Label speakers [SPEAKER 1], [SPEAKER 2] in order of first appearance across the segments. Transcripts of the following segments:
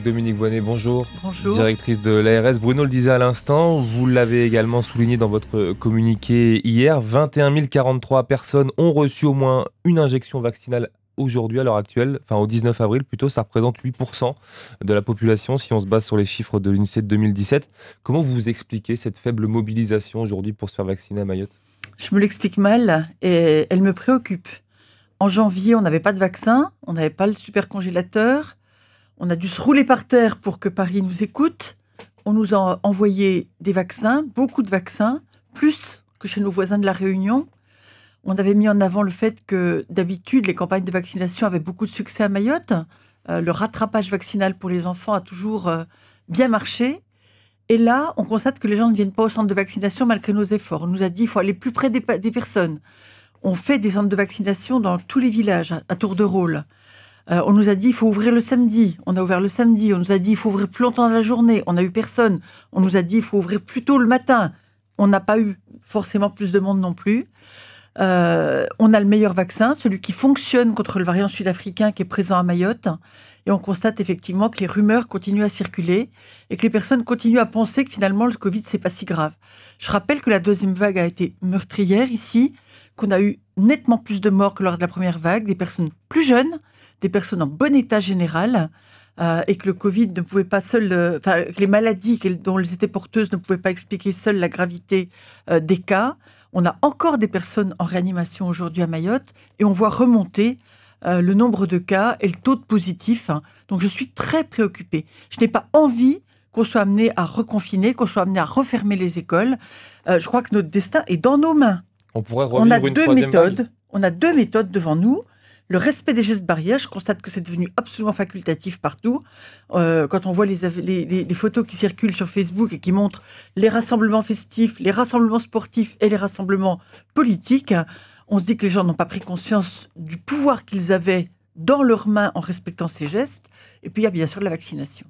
[SPEAKER 1] Dominique Bonnet, bonjour. Bonjour. Directrice de l'ARS. Bruno le disait à l'instant, vous l'avez également souligné dans votre communiqué hier, 21 043 personnes ont reçu au moins une injection vaccinale aujourd'hui, à l'heure actuelle, enfin au 19 avril plutôt, ça représente 8% de la population si on se base sur les chiffres de l'UNICEF de 2017. Comment vous expliquez cette faible mobilisation aujourd'hui pour se faire vacciner à Mayotte
[SPEAKER 2] Je me l'explique mal et elle me préoccupe. En janvier, on n'avait pas de vaccin, on n'avait pas le super congélateur on a dû se rouler par terre pour que Paris nous écoute. On nous a envoyé des vaccins, beaucoup de vaccins, plus que chez nos voisins de la Réunion. On avait mis en avant le fait que d'habitude, les campagnes de vaccination avaient beaucoup de succès à Mayotte. Euh, le rattrapage vaccinal pour les enfants a toujours euh, bien marché. Et là, on constate que les gens ne viennent pas au centre de vaccination malgré nos efforts. On nous a dit qu'il faut aller plus près des, personnes. On fait des centres de vaccination dans tous les villages, à tour de rôle. Euh, on nous a dit il faut ouvrir le samedi. On a ouvert le samedi. On nous a dit il faut ouvrir plus longtemps dans la journée. On n'a eu personne. On nous a dit il faut ouvrir plus tôt le matin. On n'a pas eu forcément plus de monde non plus. Euh, on a le meilleur vaccin, celui qui fonctionne contre le variant sud-africain qui est présent à Mayotte. Et on constate effectivement que les rumeurs continuent à circuler et que les personnes continuent à penser que finalement le Covid, c'est pas si grave. Je rappelle que la deuxième vague a été meurtrière ici, qu'on a eu nettement plus de morts que lors de la première vague, des personnes plus jeunes, des personnes en bon état général euh, et que le Covid ne pouvait pas seul, euh, enfin que les maladies dont elles étaient porteuses ne pouvaient pas expliquer seule la gravité euh, des cas. On a encore des personnes en réanimation aujourd'hui à Mayotte et on voit remonter le nombre de cas et le taux de positif. Hein. Donc je suis très préoccupée. Je n'ai pas envie qu'on soit amené à reconfiner, qu'on soit amené à refermer les écoles. je crois que notre destin est dans nos mains.
[SPEAKER 1] On pourrait revenir a deux méthodes.
[SPEAKER 2] On a deux méthodes devant nous. Le respect des gestes barrières, je constate que c'est devenu absolument facultatif partout. Euh, quand on voit les, les, photos qui circulent sur Facebook et qui montrent les rassemblements festifs, les rassemblements sportifs et les rassemblements politiques, on se dit que les gens n'ont pas pris conscience du pouvoir qu'ils avaient dans leurs mains en respectant ces gestes. Et puis il y a bien sûr la vaccination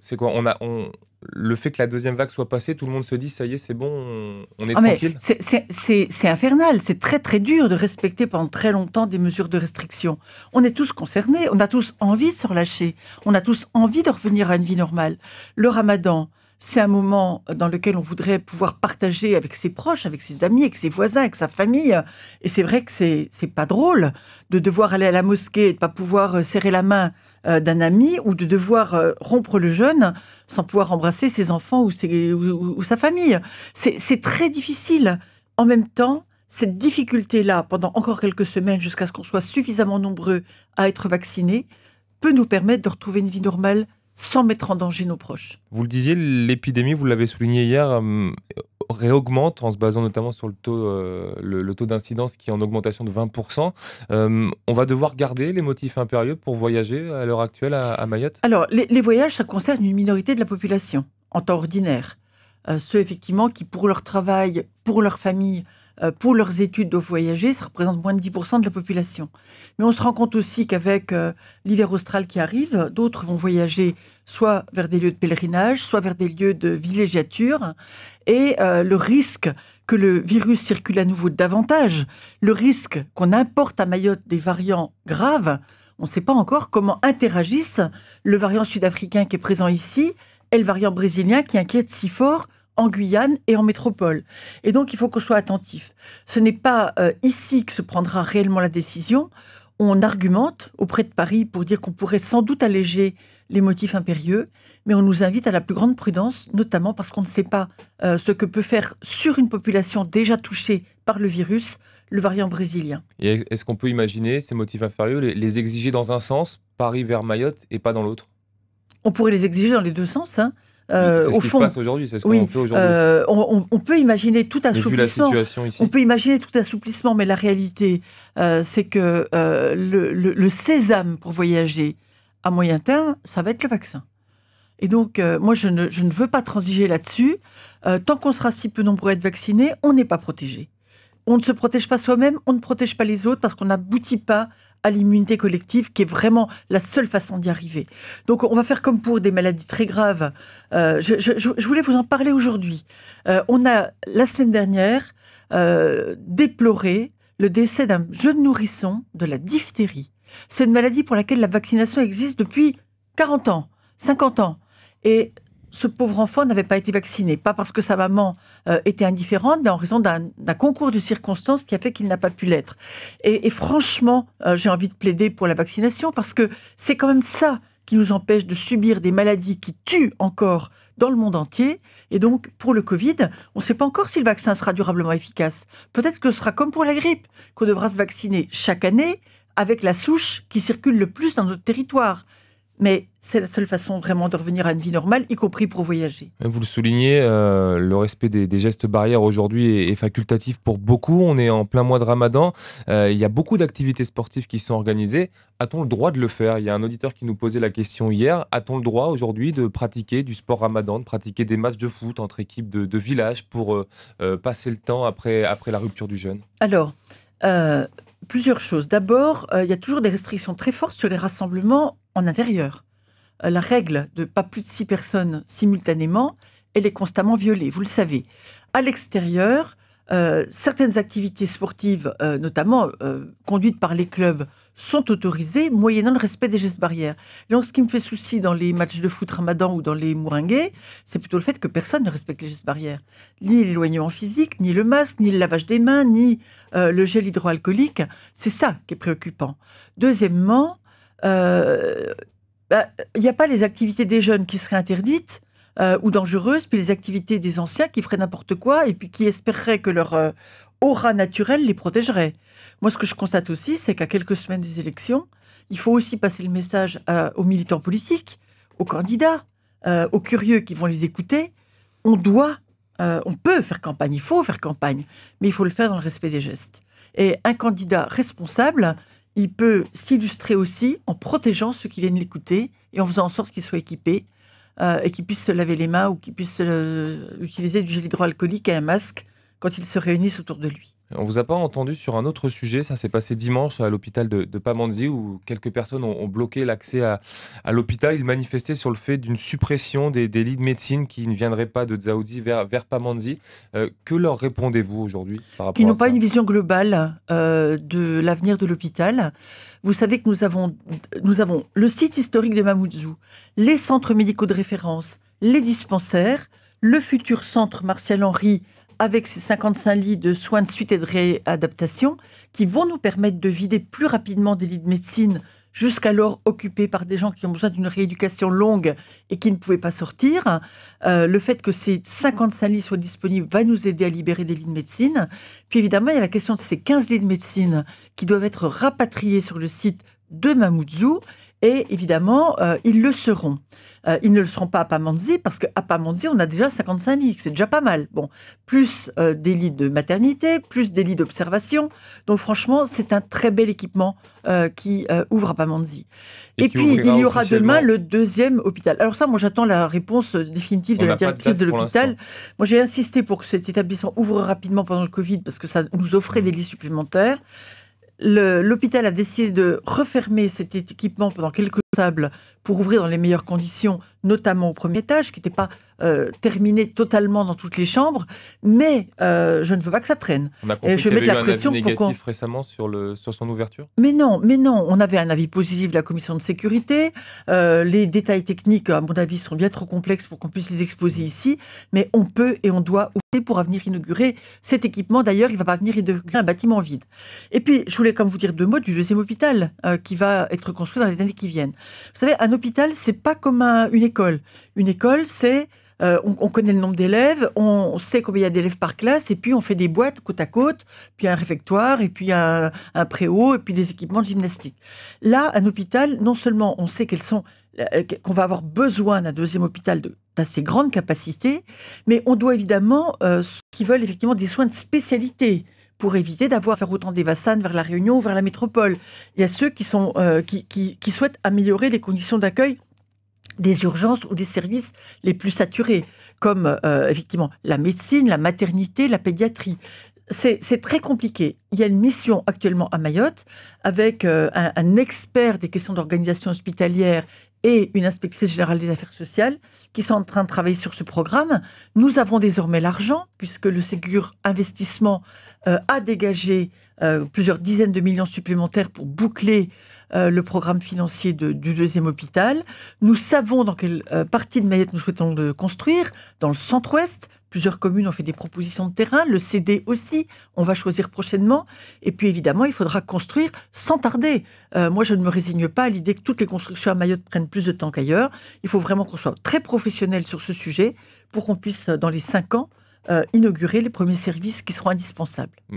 [SPEAKER 1] c'est quoi on a, on, Le fait que la deuxième vague soit passée, tout le monde se dit ça y est, c'est bon, on, est ah, tranquille
[SPEAKER 2] C'est infernal, c'est très très dur de respecter pendant très longtemps des mesures de restriction. On est tous concernés, on a tous envie de se relâcher, on a tous envie de revenir à une vie normale. Le ramadan, c'est un moment dans lequel on voudrait pouvoir partager avec ses proches, avec ses amis, avec ses voisins, avec sa famille. Et c'est vrai que c'est c'est pas drôle de devoir aller à la mosquée et de pas pouvoir euh, serrer la main euh, d'un ami ou de devoir euh, rompre le jeûne sans pouvoir embrasser ses enfants ou, ou sa famille. C'est très difficile. En même temps, cette difficulté-là, pendant encore quelques semaines, jusqu'à ce qu'on soit suffisamment nombreux à être vaccinés, peut nous permettre de retrouver une vie normale sans mettre en danger nos proches.
[SPEAKER 1] Vous le disiez, l'épidémie, vous l'avez souligné hier, euh, réaugmente en se basant notamment sur le taux, euh, le, taux d'incidence qui est en augmentation de 20%. Euh, on va devoir garder les motifs impérieux pour voyager à l'heure actuelle à, Mayotte
[SPEAKER 2] Alors, les, voyages, ça concerne une minorité de la population en temps ordinaire. ceux, effectivement, qui, pour leur travail, pour leur famille, euh, pour leurs études doivent voyager. Ça représente moins de 10% de la population. Mais on se rend compte aussi qu'avec euh, l'hiver austral qui arrive, d'autres vont voyager soit vers des lieux de pèlerinage, soit vers des lieux de villégiature. Et euh, le risque que le virus circule à nouveau davantage, le risque qu'on importe à Mayotte des variants graves, on ne sait pas encore comment interagissent le variant sud-africain qui est présent ici et le variant brésilien qui inquiète si fort en Guyane et en métropole. Et donc, il faut qu'on soit attentif. Ce n'est pas euh, ici que se prendra réellement la décision. On argumente auprès de Paris pour dire qu'on pourrait sans doute alléger les motifs impérieux, mais on nous invite à la plus grande prudence, notamment parce qu'on ne sait pas euh, ce que peut faire sur une population déjà touchée par le virus le variant brésilien.
[SPEAKER 1] Est-ce qu'on peut imaginer ces motifs impérieux, les, exiger dans un sens, Paris vers Mayotte et pas dans l'autre
[SPEAKER 2] On pourrait les exiger dans les deux sens. Hein. Euh, fond, aujourd'hui, c'est ce qu'on aujourd'hui. Euh, on, peut imaginer tout assouplissement. On peut imaginer tout assouplissement, mais la réalité, euh, c'est que le, sésame pour voyager à moyen terme, ça va être le vaccin. Et donc, moi, je ne, je ne, veux pas transiger là-dessus. tant qu'on sera si peu nombreux à être vaccinés, on n'est pas protégé. On ne se protège pas soi-même, on ne protège pas les autres parce qu'on n'aboutit pas à l'immunité collective, qui est vraiment la seule façon d'y arriver. Donc on va faire comme pour des maladies très graves. Euh, je, voulais vous en parler aujourd'hui. Euh, on a, la semaine dernière, euh, déploré le décès d'un jeune nourrisson de la diphtérie. C'est une maladie pour laquelle la vaccination existe depuis 40 ans, 50 ans. Et ce pauvre enfant n'avait pas été vacciné, pas parce que sa maman euh, était indifférente, mais en raison d'un concours de circonstances qui a fait qu'il n'a pas pu l'être. Et, franchement, euh, j'ai envie de plaider pour la vaccination parce que c'est quand même ça qui nous empêche de subir des maladies qui tuent encore dans le monde entier. Et donc, pour le Covid, on ne sait pas encore si le vaccin sera durablement efficace. Peut-être que ce sera comme pour la grippe, qu'on devra se vacciner chaque année avec la souche qui circule le plus dans notre territoire mais c'est la seule façon vraiment de revenir à une vie normale, y compris pour voyager.
[SPEAKER 1] Vous le soulignez, euh, le respect des, gestes barrières aujourd'hui est, facultatif pour beaucoup. On est en plein mois de ramadan. Euh, il y a beaucoup d'activités sportives qui sont organisées. A-t-on le droit de le faire Il y a un auditeur qui nous posait la question hier. A-t-on le droit aujourd'hui de pratiquer du sport ramadan, de pratiquer des matchs de foot entre équipes de, village pour euh, passer le temps après, après la rupture du jeûne
[SPEAKER 2] Alors, plusieurs choses. D'abord, il y a toujours des restrictions très fortes sur les rassemblements en intérieur. Euh, la règle de pas plus de six personnes simultanément, elle est constamment violée, vous le savez. À l'extérieur, euh, certaines activités sportives, euh, notamment conduites par les clubs, sont autorisées moyennant le respect des gestes barrières. Donc, ce qui me fait souci dans les matchs de foot ramadan ou dans les mouringuets, c'est plutôt le fait que personne ne respecte les gestes barrières. Ni l'éloignement physique, ni le masque, ni le lavage des mains, ni le gel hydroalcoolique. C'est ça qui est préoccupant. Deuxièmement, il euh, n'y bah, a pas les activités des jeunes qui seraient interdites euh, ou dangereuses, puis les activités des anciens qui feraient n'importe quoi et puis qui espéreraient que leur euh, aura naturelle les protégerait. Moi, ce que je constate aussi, c'est qu'à quelques semaines des élections, il faut aussi passer le message aux militants politiques, aux candidats, aux curieux qui vont les écouter. On doit, on peut faire campagne, il faut faire campagne, mais il faut le faire dans le respect des gestes. Et un candidat responsable, il peut s'illustrer aussi en protégeant ceux qui viennent l'écouter et en faisant en sorte qu'ils soient équipés euh, et qu'ils puissent se laver les mains ou qu'ils puissent euh, utiliser du gel hydroalcoolique et un masque quand ils se réunissent autour de lui.
[SPEAKER 1] On vous a pas entendu sur un autre sujet, ça s'est passé dimanche à l'hôpital de, de, Pamanzi où quelques personnes ont, bloqué l'accès à, l'hôpital. Ils manifestaient sur le fait d'une suppression des, lits de médecine qui ne viendraient pas de Zaoudi vers, vers Pamanzi. Euh, que leur répondez-vous aujourd'hui Ils n'ont pas
[SPEAKER 2] une vision globale euh, de l'avenir de l'hôpital. Vous savez que nous avons, nous avons le site historique de Mamoudzou, les centres médicaux de référence, les dispensaires, le futur centre Martial Henry avec ces 55 lits de soins de suite et de réadaptation qui vont nous permettre de vider plus rapidement des lits de médecine jusqu'alors occupés par des gens qui ont besoin d'une rééducation longue et qui ne pouvaient pas sortir. Euh, le fait que ces 55 lits soient disponibles va nous aider à libérer des lits de médecine. Puis évidemment, il y a la question de ces 15 lits de médecine qui doivent être rapatriés sur le site de Mamoudzou et évidemment, euh, ils le seront. Euh, ils ne le seront pas à Pamandzi, parce qu'à Pamandzi, on a déjà 55 lits, c'est déjà pas mal. Bon, plus euh, des lits de maternité, plus des lits d'observation. Donc franchement, c'est un très bel équipement qui ouvre à Pamandzi. Et, puis, il y aura demain le deuxième hôpital. Alors ça, moi, j'attends la réponse définitive de la directrice de l'hôpital. Moi, j'ai insisté pour que cet établissement ouvre rapidement pendant le Covid, parce que ça nous offrait des lits supplémentaires l'hôpital a décidé de refermer cet équipement pendant quelques pour ouvrir dans les meilleures conditions, notamment au premier étage, qui n'était pas euh, terminé totalement dans toutes les chambres. Mais euh, je ne veux pas que ça traîne. On a compris Et je vais la un avis négatif
[SPEAKER 1] récemment sur, le, sur son ouverture
[SPEAKER 2] Mais non, mais non. On avait un avis positif de la commission de sécurité. Euh, les détails techniques, à mon avis, sont bien trop complexes pour qu'on puisse les exposer ici. Mais on peut et on doit ouvrir pour venir inaugurer cet équipement. D'ailleurs, il ne va pas venir inaugurer un bâtiment vide. Et puis, je voulais comme vous dire deux mots du deuxième hôpital qui va être construit dans les années qui viennent. Vous savez, un hôpital, c'est pas comme une école. Une école, c'est euh, on, connaît le nombre d'élèves, on sait combien il y a d'élèves par classe, et puis on fait des boîtes côte à côte, puis un réfectoire, et puis un, préau, et puis des équipements de gymnastique. Là, un hôpital, non seulement on sait quels sont euh, euh, qu'on va avoir besoin d'un deuxième hôpital d'assez grande capacité, mais on doit évidemment ceux qui veulent effectivement des soins de spécialité pour éviter d'avoir faire autant des vassanes vers la Réunion ou vers la métropole. Il y a ceux euh, qui, souhaitent améliorer les conditions d'accueil des urgences ou des services les plus saturés, comme euh, effectivement la médecine, la maternité, la pédiatrie. C'est très compliqué. Il y a une mission actuellement à Mayotte avec euh, un, expert des questions d'organisation hospitalière et une inspectrice générale des affaires sociales qui sont en train de travailler sur ce programme. Nous avons désormais l'argent, puisque le Ségur Investissement euh, a dégagé euh, plusieurs dizaines de millions supplémentaires pour boucler euh, le programme financier du deuxième hôpital. Nous savons dans quelle partie de Mayette nous souhaitons le construire, dans le centre-ouest, Plusieurs communes ont fait des propositions de terrain, le CD aussi, on va choisir prochainement. Et puis évidemment, il faudra construire sans tarder. Euh, moi, je ne me résigne pas à l'idée que toutes les constructions à Mayotte prennent plus de temps qu'ailleurs. Il faut vraiment qu'on soit très professionnel sur ce sujet pour qu'on puisse, dans les cinq ans, euh, inaugurer les premiers services qui seront indispensables. Mm.